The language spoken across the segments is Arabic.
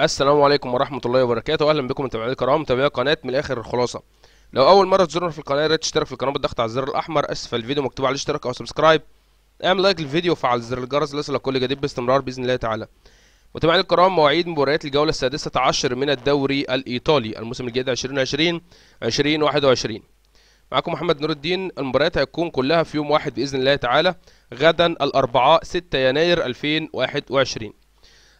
السلام عليكم ورحمه الله وبركاته اهلا بكم متابعينا الكرام متابعي قناه من الاخر الخلاصه لو اول مره تزورنا في القناه يا ريت تشترك في القناه بالضغط على الزر الاحمر اسفل الفيديو مكتوب عليه اشتراك او سبسكرايب اعمل لايك للفيديو وفعل زر الجرس ليصلك كل جديد باستمرار باذن الله تعالى متابعينا الكرام مواعيد مباريات الجوله السادسة عشر من الدوري الايطالي الموسم الجديد 2020 2021 معكم محمد نور الدين المباريات هتكون كلها في يوم واحد باذن الله تعالى غدا الاربعاء 6 يناير 2021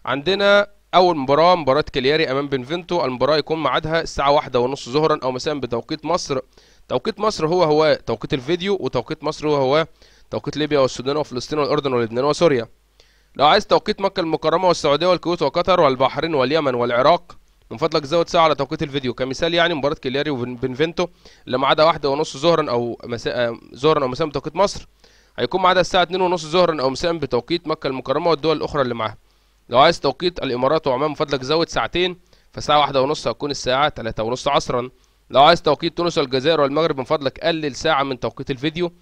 عندنا اول مباراه مباراه كلياري امام بنفنتو المباراه يكون ميعادها الساعه واحدة ونص ظهرا او مساء بتوقيت مصر توقيت مصر هو هو توقيت الفيديو وتوقيت مصر هو هو توقيت ليبيا والسودان وفلسطين والاردن ولبنان وسوريا لو عايز توقيت مكه المكرمه والسعوديه والكويت وقطر والبحرين واليمن والعراق من فضلك زود ساعه على توقيت الفيديو كمثال يعني مباراه كلياري وبنفنتو اللي ميعادها واحدة ونص ظهرا او مساء آه، ظهرا او مساء بتوقيت مصر هيكون ميعادها الساعه 2 ونص ظهرا او مساء بتوقيت مكه المكرمه والدول الاخرى اللي معاها لو عايز توقيت الامارات وعمان من فضلك زود ساعتين فساعه واحدة ونص هتكون الساعه 3 ونص عصرا لو عايز توقيت تونس والجزائر والمغرب من فضلك قلل ساعه من توقيت الفيديو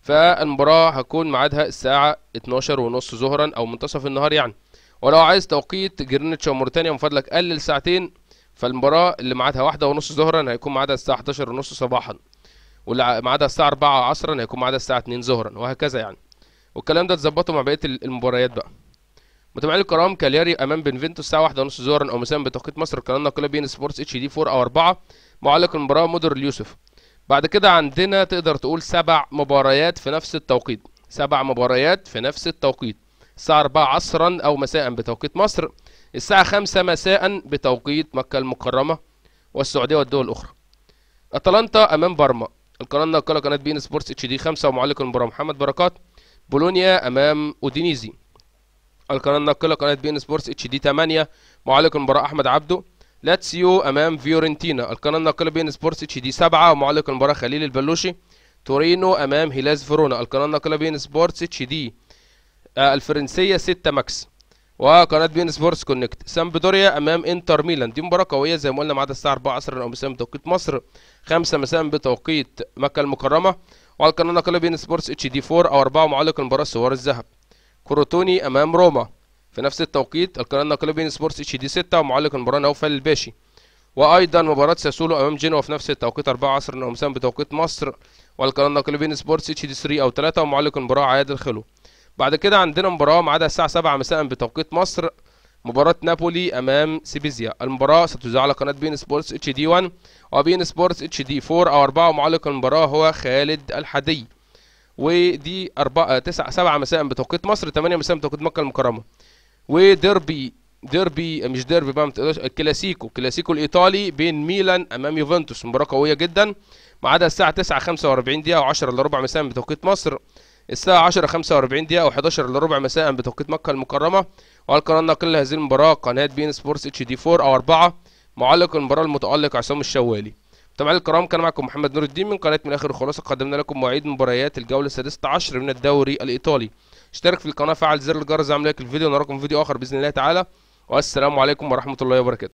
فالمباراه هتكون ميعادها الساعه 12 ونص ظهرا او منتصف النهار يعني ولو عايز توقيت جرينتش وموريتانيا من فضلك قلل ساعتين فالمباراة اللي ميعادها واحدة ونص ظهرا هيكون ميعادها الساعة 11 ونص صباحا واللي ميعادها الساعة 4 عصرا هيكون ميعادها الساعة 2 ظهرا وهكذا يعني والكلام ده تظبطه مع بقية المباريات بقى متابعينا الكرام كالياري امام بنفنتو الساعه 1:30 ظهرا او مساء بتوقيت مصر قناتنا القناه بين سبورتس اتش دي 4 او 4 معلق المباراه مدر اليوسف بعد كده عندنا تقدر تقول سبع مباريات في نفس التوقيت سبع مباريات في نفس التوقيت الساعه 4 عصرا او مساء بتوقيت مصر الساعه 5 مساء بتوقيت مكه المكرمه والسعوديه والدول الاخرى اتلانتا امام بارما القناه الناقله قناه بين سبورتس اتش دي 5 ومعلق المباراه محمد بركات بولونيا امام اودينيزي القناه الناقله قناه بي ان سبورتس اتش دي 8 معلق المباراه احمد عبده لاتسيو امام فيورنتينا القناه الناقله بي ان سبورتس اتش دي 7 ومعلق المباراه خليل البلوشي تورينو امام هيلاس فيرونا القناه الناقله بي ان سبورتس اتش دي آه، الفرنسيه 6 ماكس وقناه بي ان سبورتس كونكت سامبدوريا امام انتر ميلان دي مباراه قويه زي ما قلنا ميعاد الساعه 4 عصرا او مساء بتوقيت مصر 5 مساء بتوقيت مكه المكرمه وعلى القناه الناقله بي ان سبورتس اتش دي 4 او 4 معلق المباراه سوار الذهب كروتوني امام روما في نفس التوقيت القناه النقليه بين سبورتس اتش دي 6 ومعلق المباراه نوفل الباشي وايضا مباراه ساسولو امام جنوا في نفس التوقيت 4 عصر الامسان بتوقيت مصر والقناه النقليه بين سبورتس اتش دي 3 او 3 ومعلق المباراه عياد الخلو بعد كده عندنا مباراه ميعادها الساعه 7 مساء بتوقيت مصر مباراة نابولي أمام سيبيزيا المباراة ستذاع على قناة بين سبورتس اتش دي 1 وبين سبورتس اتش دي 4 أو 4 ومعلق المباراة هو خالد الحدي ودي 4 9 7 مساء بتوقيت مصر 8 مساء بتوقيت مكه المكرمه وديربي ديربي آه، مش ديربي بقى ما الكلاسيكو آه، الكلاسيكو الايطالي بين ميلان امام يوفنتوس مباراه قويه جدا ما عدا الساعه 9:45 دقيقه و10 الا ربع مساء بتوقيت مصر الساعة 10:45 دقيقة و11 إلا ربع مساء بتوقيت مكة المكرمة وعلى القناة الناقلة لهذه المباراة قناة بي ان سبورتس اتش دي 4 أو 4 معلق المباراة المتألق عصام الشوالي طبعا الكرام كان معكم محمد نور الدين من قناه من اخر الخلاصه قدمنا لكم مواعيد مباريات الجوله السادسة عشر من الدوري الايطالي اشترك في القناه فعل زر الجرس اعمل لايك الفيديو نراكم في فيديو اخر باذن الله تعالى والسلام عليكم ورحمه الله وبركاته